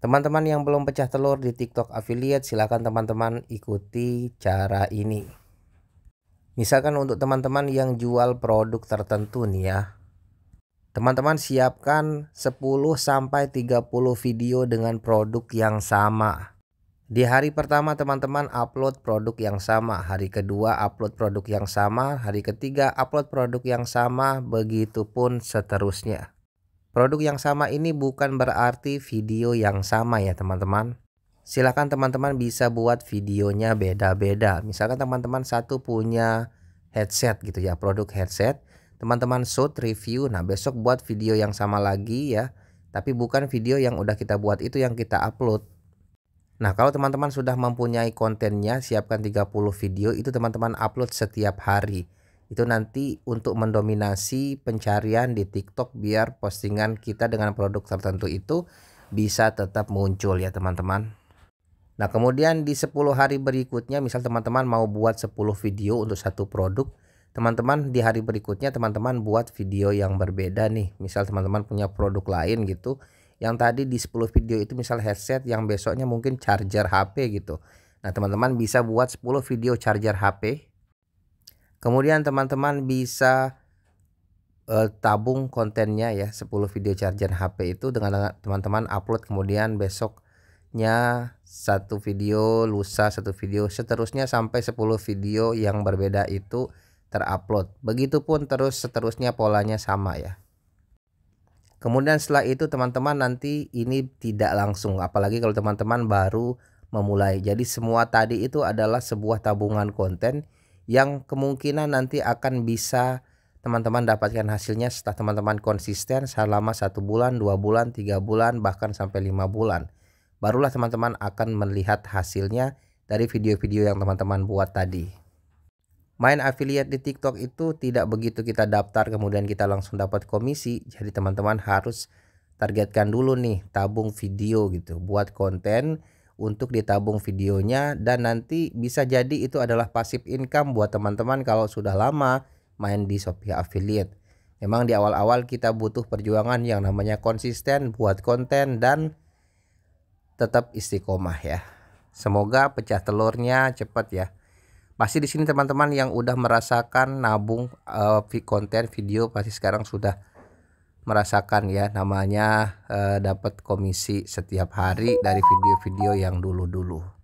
Teman-teman yang belum pecah telur di TikTok affiliate, silakan teman-teman ikuti cara ini. Misalkan untuk teman-teman yang jual produk tertentu nih ya. Teman-teman siapkan 10 sampai 30 video dengan produk yang sama. Di hari pertama teman-teman upload produk yang sama, hari kedua upload produk yang sama, hari ketiga upload produk yang sama, begitu pun seterusnya. Produk yang sama ini bukan berarti video yang sama ya teman-teman. Silahkan teman-teman bisa buat videonya beda-beda. Misalkan teman-teman satu punya headset gitu ya, produk headset. Teman-teman shoot review, nah besok buat video yang sama lagi ya. Tapi bukan video yang udah kita buat itu yang kita upload. Nah kalau teman-teman sudah mempunyai kontennya, siapkan 30 video itu teman-teman upload setiap hari itu nanti untuk mendominasi pencarian di TikTok biar postingan kita dengan produk tertentu itu bisa tetap muncul ya teman-teman. Nah kemudian di 10 hari berikutnya misal teman-teman mau buat 10 video untuk satu produk Teman-teman di hari berikutnya teman-teman buat video yang berbeda nih Misal teman-teman punya produk lain gitu Yang tadi di 10 video itu misal headset yang besoknya mungkin charger HP gitu Nah teman-teman bisa buat 10 video charger HP Kemudian teman-teman bisa uh, tabung kontennya ya 10 video charger HP itu dengan teman-teman upload kemudian besoknya satu video lusa satu video seterusnya sampai 10 video yang berbeda itu terupload begitupun terus seterusnya polanya sama ya kemudian setelah itu teman-teman nanti ini tidak langsung apalagi kalau teman-teman baru memulai jadi semua tadi itu adalah sebuah tabungan konten yang kemungkinan nanti akan bisa teman-teman dapatkan hasilnya setelah teman-teman konsisten selama satu bulan, dua bulan, tiga bulan, bahkan sampai lima bulan. Barulah teman-teman akan melihat hasilnya dari video-video yang teman-teman buat tadi. Main affiliate di TikTok itu tidak begitu kita daftar kemudian kita langsung dapat komisi. Jadi teman-teman harus targetkan dulu nih tabung video gitu buat konten untuk ditabung videonya dan nanti bisa jadi itu adalah pasif income buat teman-teman kalau sudah lama main di Shopee Affiliate. Memang di awal-awal kita butuh perjuangan yang namanya konsisten buat konten dan tetap istiqomah ya. Semoga pecah telurnya cepat ya. Pasti di sini teman-teman yang udah merasakan nabung uh, konten video pasti sekarang sudah merasakan ya namanya eh, dapat komisi setiap hari dari video-video yang dulu-dulu.